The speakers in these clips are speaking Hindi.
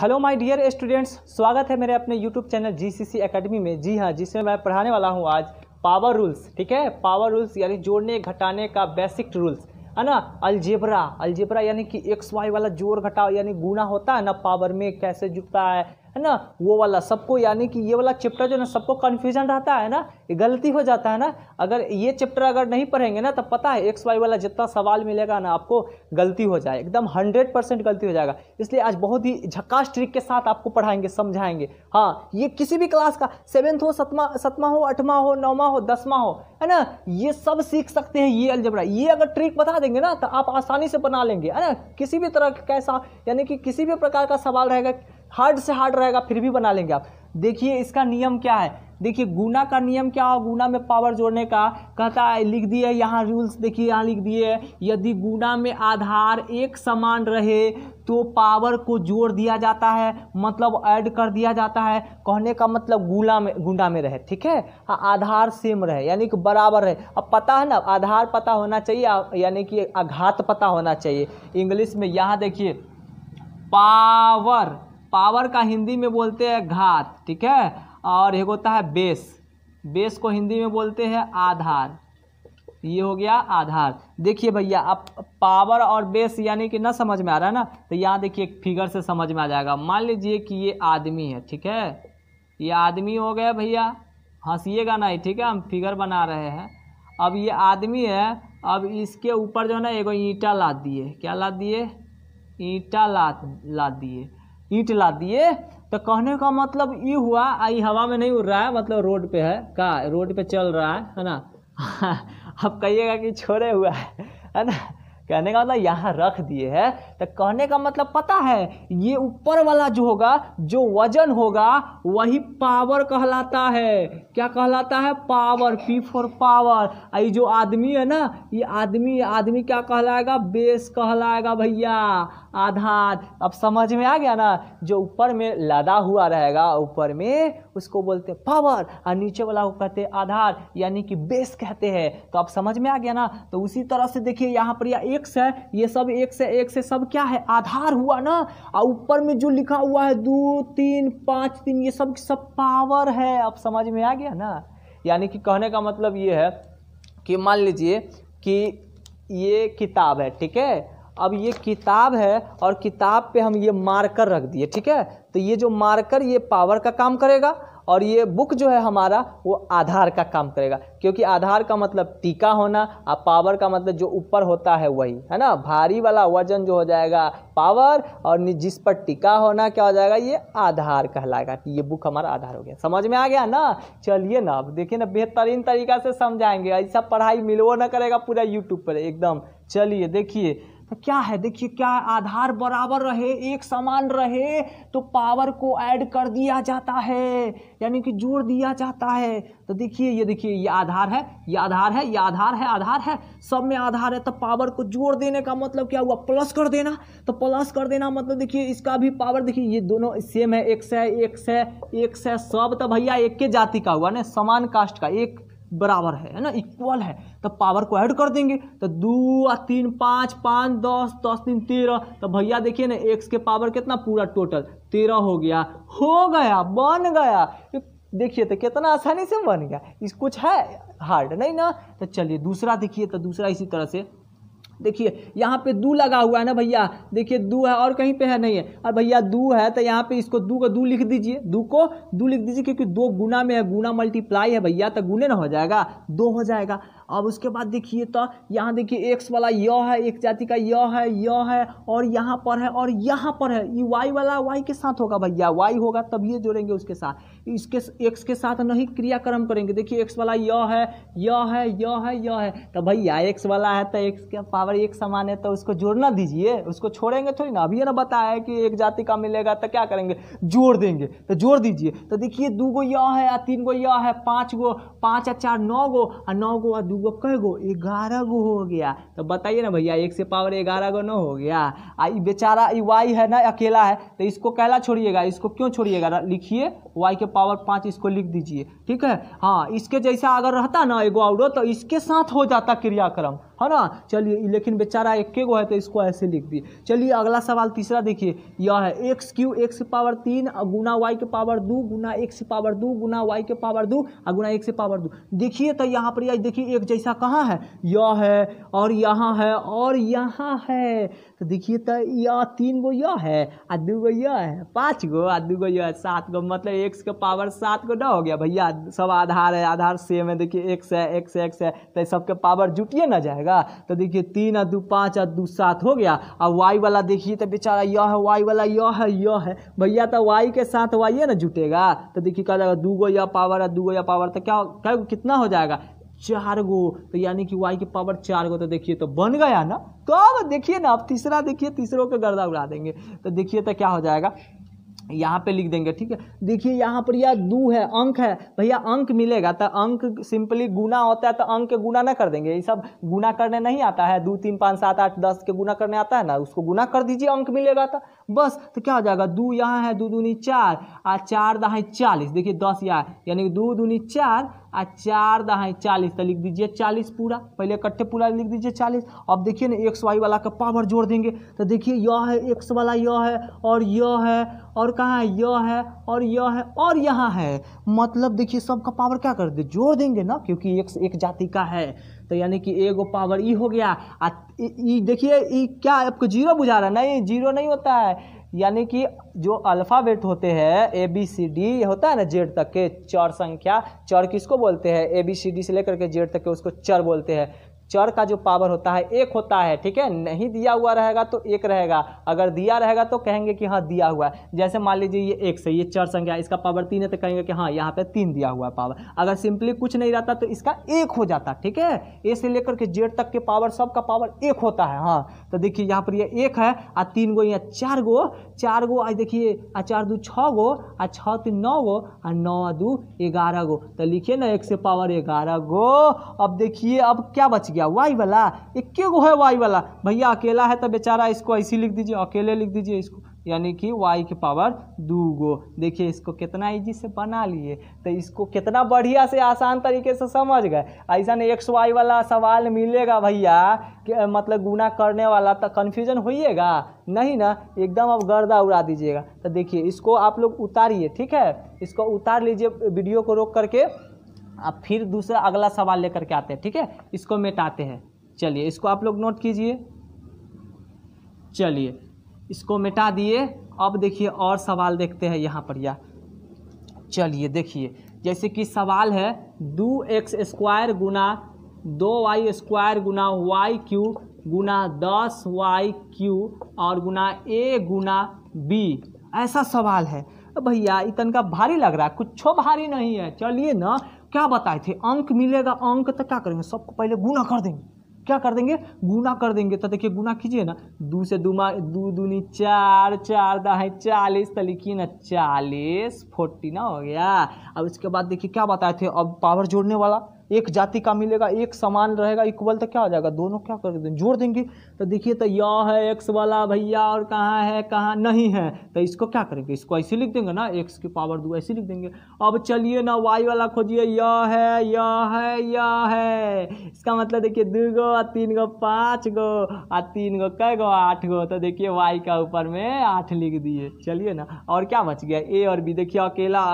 हेलो माय डियर स्टूडेंट्स स्वागत है मेरे अपने यूट्यूब चैनल जीसीसी एकेडमी में जी हाँ जिसमें मैं पढ़ाने वाला हूँ आज पावर रूल्स ठीक है पावर रूल्स यानी जोड़ने घटाने का बेसिक रूल्स है ना अलजेबरा अलजेबरा यानी कि एक्स वाई वाला जोड़ घटाओ यानी गुणा होता है ना पावर में कैसे जुटता है है ना वो वाला सबको यानी कि ये वाला चैप्टर जो ना सबको कन्फ्यूजन रहता है ना ये गलती हो जाता है ना अगर ये चैप्टर अगर नहीं पढ़ेंगे ना तो पता है एक्स वाई वाला जितना सवाल मिलेगा ना आपको गलती हो जाए एकदम हंड्रेड परसेंट गलती हो जाएगा इसलिए आज बहुत ही झक्कास ट्रिक के साथ आपको पढ़ाएंगे समझाएंगे हाँ ये किसी भी क्लास का सेवन्थ हो सतमा सतमा हो अठवा हो नौवा हो दसवा हो है ना ये सब सीख सकते हैं ये अलजबरा ये अगर ट्रिक बता देंगे ना तो आप आसानी से बना लेंगे है ना किसी भी तरह का कैसा यानी कि किसी भी प्रकार का सवाल रहेगा हार्ड से हार्ड रहेगा फिर भी बना लेंगे आप देखिए इसका नियम क्या है देखिए गुना का नियम क्या हो गुना में पावर जोड़ने का कहता है लिख दिए यहाँ रूल्स देखिए यहाँ लिख दिए यदि गुना में आधार एक समान रहे तो पावर को जोड़ दिया जाता है मतलब ऐड कर दिया जाता है कहने का मतलब गुना में गुना में रहे ठीक है हाँ, आधार सेम रहे यानी कि बराबर रहे अब पता है ना आधार पता होना चाहिए यानी कि आघात पता होना चाहिए इंग्लिश में यहाँ देखिए पावर पावर का हिंदी में बोलते हैं घात ठीक है और एक होता है बेस बेस को हिंदी में बोलते हैं आधार ये हो गया आधार देखिए भैया अब पावर और बेस यानी कि ना समझ में आ रहा है ना तो यहाँ देखिए एक फिगर से समझ में आ जाएगा मान लीजिए कि ये आदमी है ठीक है ये आदमी हो गया भैया हंसीएगा नहीं ठीक है हम फिगर बना रहे हैं अब ये आदमी है अब इसके ऊपर जो है ना एगो ईंटा लाद दिए क्या लाद दिए ईंटा लाद लाद दिए ईट ला दिए तो कहने का मतलब ये हुआ आई हवा में नहीं उड़ रहा है मतलब रोड पे है का रोड पे चल रहा है है ना आप कहिएगा कि छोड़े हुआ है है ना कहने का मतलब यहाँ रख दिए है तो कहने का मतलब पता है ये ऊपर वाला जो होगा जो वजन होगा वही पावर कहलाता है क्या कहलाता है पावर पी फॉर पावर ये जो आदमी है ना ये आदमी आदमी क्या कहलाएगा बेस कहलाएगा भैया आधार अब समझ में आ गया ना जो ऊपर में लदा हुआ रहेगा ऊपर में उसको बोलते पावर और नीचे वाला को कहते हैं आधार यानी कि बेस कहते हैं तो अब समझ में आ गया ना तो उसी तरह से देखिए यहाँ पर या एक एक से ये सब एक से एक से सब क्या है आधार हुआ ना और ऊपर में जो लिखा हुआ है दो तीन पाँच तीन ये सब सब पावर है अब समझ में आ गया ना यानी कि कहने का मतलब ये है कि मान लीजिए कि ये किताब है ठीक है अब ये किताब है और किताब पे हम ये मार्कर रख दिए ठीक है तो ये जो मार्कर ये पावर का काम करेगा और ये बुक जो है हमारा वो आधार का काम करेगा क्योंकि आधार का मतलब टीका होना और पावर का मतलब जो ऊपर होता है वही है ना भारी वाला वजन जो हो जाएगा पावर और जिस पर टीका होना क्या हो जाएगा ये आधार कहलाएगा ये बुक हमारा आधार हो गया समझ में आ गया ना चलिए ना अब देखिए ना बेहतरीन तरीका से समझाएंगे ऐसा पढ़ाई मिलवो ना करेगा पूरा यूट्यूब पर एकदम चलिए देखिए तो क्या है देखिए क्या आधार बराबर रहे एक समान रहे तो पावर को ऐड कर दिया जाता है यानी कि जोड़ दिया जाता है तो देखिए ये देखिए ये आधार है ये आधार है ये आधार है आधार है सब में आधार है तो पावर को जोड़ देने का मतलब क्या हुआ प्लस कर देना तो प्लस कर देना मतलब देखिए इसका भी पावर देखिए ये दोनों सेम है एक से एक से एक से सब तो भैया एक के जाति का हुआ ना समान कास्ट का एक बराबर है है ना इक्वल है तो पावर को ऐड कर देंगे तो दो तीन पाँच पाँच दस दस तीन तेरह तो भैया देखिए ना एक्स के पावर कितना पूरा टोटल तेरह हो गया हो गया बन गया तो देखिए तो कितना आसानी से बन गया इस कुछ है हार्ड नहीं ना तो चलिए दूसरा देखिए तो दूसरा इसी तरह से देखिए यहाँ पे दू लगा हुआ है ना भैया देखिए दू है और कहीं पे है नहीं है और भैया दू है तो यहाँ पे इसको दू को दू लिख दीजिए दू को दू लिख दीजिए क्योंकि दो गुना में है गुना मल्टीप्लाई है भैया तो गुने ना हो जाएगा दो हो जाएगा अब उसके बाद देखिए तो यहाँ देखिए एक्स वाला य है एक जाति का य है य है और यहाँ पर है और यहाँ पर है ये वाई वाला वाई के साथ होगा भैया वाई होगा तभी ये जोड़ेंगे उसके साथ इसके एक्स के साथ नहीं क्रियाक्रम करेंगे देखिए एक्स वाला य है य है य है य है तो भैया एक्स वाला है तो एक्स का पावर एक समान है तो उसको जोड़ना दीजिए उसको छोड़ेंगे थोड़ी ना अभी ना बताया कि एक जाति का मिलेगा तो क्या करेंगे जोड़ देंगे तो जोड़ दीजिए तो देखिए दो गो य है या तीन गो य है पाँच गो पाँच या चार नौ गो और नौ गो और दो वो कै गो ग्यारह गो हो गया तो बताइए ना भैया एक से पावर ग्यारह गो न हो गया आ बेचारा वाई है ना अकेला है तो इसको कैला छोड़िएगा इसको क्यों छोड़िएगा लिखिए वाई के पावर पाँच इसको लिख दीजिए ठीक है हाँ इसके जैसा अगर रहता ना एगो आउडो तो इसके साथ हो जाता क्रियाक्रम है हाँ ना चलिए लेकिन बेचारा इक्के गो है तो इसको ऐसे लिख दिए चलिए अगला सवाल तीसरा देखिए यह है एक्स क्यू एक्स पावर तीन गुना वाई के पावर दो गुना एक्स पावर दो गुना वाई के पावर दो और गुना एक्स पावर दो देखिए तो यहाँ पर देखिए एक जैसा कहाँ है यह है और यहाँ है और यहाँ है तो देखिए तो यह तीन गो यह है आ दू गो यह है पाँच गो आ दू गो यह है सात गो मतलब एक का पावर सात गो ना हो गया भैया सब आधार है आधार सेम है देखिए एक से एक से एक है तो सबके पावर जुटिए ना जाएगा तो देखिए तीन आ दू पाँच आ दू सात हो गया और वाई वाला देखिए तो बेचारा यह है वाई वाला यह है यह है भैया तो वाई के साथ वाई ना जुटेगा तो देखिए कह जाएगा दू गो यह पावर है दू गो यह पावर तो क्या क्या कितना हो जाएगा चार गो तो यानी कि वाई के पावर चार गो तो देखिए तो बन गया ना तो अब देखिए ना अब तीसरा देखिए तीसरों का गर्दा उड़ा देंगे तो देखिए तो क्या हो जाएगा यहाँ पे लिख देंगे ठीक है देखिए यहाँ पर यह दू है अंक है भैया अंक मिलेगा तो अंक सिंपली गुना होता है तो अंक के गुना ना कर देंगे ये सब गुना करने नहीं आता है दो तीन पाँच सात आठ दस के गुना करने आता है ना उसको गुना कर दीजिए अंक मिलेगा तो बस तो क्या हो जाएगा दो यहाँ है दो दूनी चार आ चार दहाँ चालीस देखिए दस यहाँ यानी कि दो दूनी चार आ चार दहाई चालीस तो लिख दीजिए चालीस पूरा पहले इकट्ठे पूरा लिख दीजिए चालीस अब देखिए ना एक्स वाई वाला का पावर जोड़ देंगे तो देखिए यह है एक्स वाला यह है और यह है और कहाँ है यह है और यह है और यहाँ है मतलब देखिए सबका पावर क्या कर दे जोड़ देंगे ना क्योंकि एक्स एक जाति का है तो यानी कि एगो पावर ई हो गया आ देखिए ई क्या आपको जीरो बुझा रहा है नहीं जीरो नहीं होता है यानी कि जो अल्फ़ाबेट होते हैं ए बी सी डी होता है ना जेड तक के चर संख्या चर किसको बोलते हैं ए बी सी डी से लेकर के जेड तक के उसको चर बोलते हैं चर का जो पावर होता है एक होता है ठीक है नहीं दिया हुआ रहेगा तो एक रहेगा अगर दिया रहेगा तो कहेंगे कि हाँ दिया हुआ है जैसे मान लीजिए ये एक से ये चर संख्या इसका पावर तीन है तो कहेंगे कि हाँ यहाँ पे तीन दिया हुआ है पावर अगर सिंपली कुछ नहीं रहता तो इसका एक हो जाता ठीक है ए से लेकर के जेड तक के पावर सब का पावर एक होता है हाँ तो देखिए यहाँ पर ये एक है आ तीन गो यहाँ चार गो चार गो आज देखिए आ चार दू छः गो आ छः तीन नौ गो आ नौ दू ग्यारह गो तो लिखिए ना एक से पावर ग्यारह गो अब देखिए अब क्या बच गया गया वाई वाला इक्के गो है वाई वाला भैया अकेला है तो बेचारा इसको ऐसी लिख दीजिए अकेले लिख दीजिए इसको यानी कि वाई के पावर दू गो देखिए इसको कितना इजी से बना लिए तो इसको कितना बढ़िया से आसान तरीके से समझ गए ऐसा नहीं एक्स वाई वाला सवाल मिलेगा भैया मतलब गुना करने वाला तो कन्फ्यूजन होइएगा नहीं ना एकदम अब गर्दा उड़ा दीजिएगा तो देखिए इसको आप लोग उतारिए ठीक है इसको उतार लीजिए वीडियो को रोक करके अब फिर दूसरा अगला सवाल लेकर के आते हैं ठीक है इसको मिटाते हैं चलिए इसको आप लोग नोट कीजिए चलिए इसको मिटा दिए अब देखिए और सवाल देखते हैं यहाँ पर या चलिए देखिए जैसे कि सवाल है दो एक्स स्क्वायर गुना दो वाई स्क्वायर गुना वाई क्यू गुना दस वाई क्यू और गुना ए गुना बी ऐसा सवाल है भैया इतन का भारी लग रहा है कुछ भारी नहीं है चलिए ना क्या बताए थे अंक मिलेगा अंक तो क्या करेंगे सबको पहले गुना कर देंगे क्या कर देंगे गुना कर देंगे तो देखिए गुना कीजिए ना दो से दू मा दो दूनी चार चार दहाँ चालीस तो लिखिए ना चालीस फोर्टी ना हो गया अब इसके बाद देखिए क्या बताए थे अब पावर जोड़ने वाला एक जाति का मिलेगा एक समान रहेगा इक्वल तो क्या हो जाएगा दोनों क्या कर देंगे जोड़ देंगे तो देखिए तो यह है एक्स वाला भैया और कहाँ है कहाँ नहीं है तो इसको क्या करेंगे इसको ऐसे लिख देंगे ना एक्स की पावर दो ऐसे लिख देंगे अब चलिए ना वाई वाला खोजिए यह है यह है यह है इसका मतलब देखिए दो गो तीन गो पाँच गो आ तीन गो कै गो आठ गो तो देखिए वाई का ऊपर में आठ लिख दिए चलिए ना और क्या बच गया ए और बी देखिए अकेला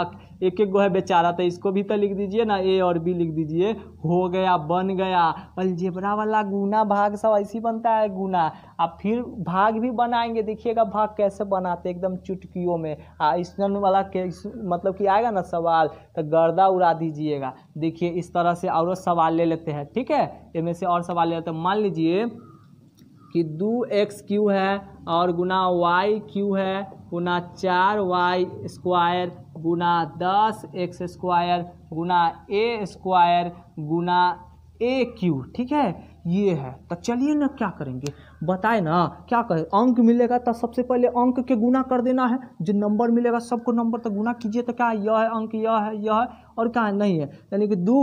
एक एक गो है बेचारा तो इसको भी तो लिख दीजिए ना ए और बी लिख दीजिए ये हो गया बन गया अलजेबरा वाला गुना भाग सब ऐसी बनता है गुना आप फिर भाग भी बनाएंगे देखिएगा भाग कैसे बनाते एकदम चुटकियों में आ इस वाला के मतलब कि आएगा ना सवाल तो गर्दा उड़ा दीजिएगा देखिए इस तरह से और सवाल ले लेते हैं ठीक है इनमें से और सवाल ले लेते हैं मान लीजिए कि दो एक्स क्यू है और गुना वाई क्यू है गुना चार वाई स्क्वायर गुना दस एक्स स्क्वायर गुना ए स्क्वायर गुना ए क्यू ठीक है ये है तो चलिए ना क्या करेंगे बताए ना क्या करें अंक मिलेगा तो सबसे पहले अंक के गुना कर देना है जो नंबर मिलेगा सबको नंबर तक तो गुना कीजिए तो क्या यह है अंक यह है यह है और क्या है नहीं है यानी कि दो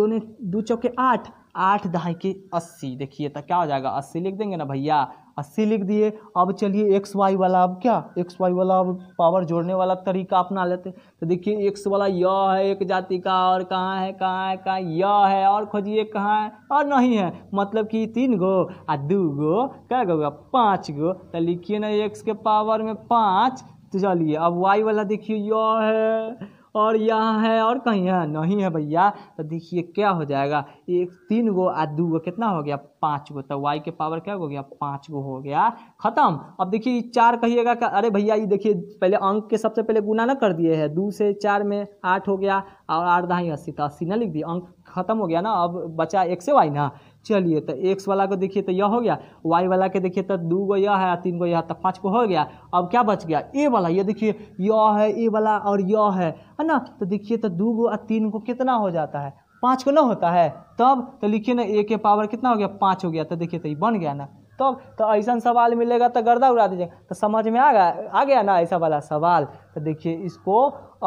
दो ने दो चौके आठ आठ दहाई के अस्सी देखिए तो क्या हो जाएगा अस्सी लिख देंगे ना भैया अस्सी लिख दिए अब चलिए एक्स वाई वाला अब क्या एक्स वाई वाला अब पावर जोड़ने वाला तरीका अपना लेते तो देखिए एक्स वाला य है एक जाति का और कहाँ है कहाँ है कहाँ य है और खोजिए कहाँ है और नहीं है मतलब कि तीन गो आ दू गो क्या होगा पाँच गो तो लिखिए ना एक्स के पावर में पाँच तो चलिए अब वाई वाला देखिए य है और यहाँ है और कहीं है नहीं है भैया तो देखिए क्या हो जाएगा एक तीन गो आ दू गो कितना हो गया पाँच गो तो वाई के पावर क्या हो गया पाँच गो हो गया ख़त्म अब देखिए चार कहिएगा अरे भैया ये देखिए पहले अंक के सबसे पहले गुना ना कर दिए है दो से चार में आठ हो गया और आठ दहाई अस्सी तो अस्सी ना लिख दिए अंक खत्म हो गया ना अब बचा एक से वाई ना चलिए तो एक्स वाला को देखिए तो यह हो गया वाई वाला के देखिए तो दो गो यह है तीन गो यह तो पाँच को हो गया अब क्या बच गया ए वाला ये देखिए यह है ए वाला और यह है है ना तो देखिए तो दो गो और तीन को कितना हो जाता है पाँच को ना होता है तब तो लिखिए ना ए के पावर कितना हो गया पाँच हो गया तो देखिए तो ये बन गया ना तब तो ऐसा सवाल मिलेगा तो गर्दा उड़ा दीजिए तो समझ में आ गया आ गया ना ऐसा वाला सवाल तो देखिए इसको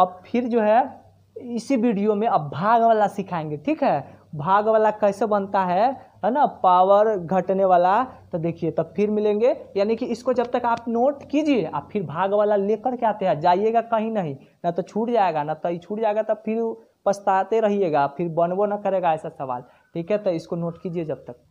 अब फिर जो है इसी वीडियो में अब भाग वाला सिखाएंगे ठीक है भाग वाला कैसे बनता है है ना पावर घटने वाला तो देखिए तब फिर मिलेंगे यानी कि इसको जब तक आप नोट कीजिए आप फिर भाग वाला लेकर के आते हैं जाइएगा कहीं नहीं ना तो छूट जाएगा ना तो छूट जाएगा तब फिर पछताते रहिएगा फिर बनबो ना करेगा ऐसा सवाल ठीक है तो इसको नोट कीजिए जब तक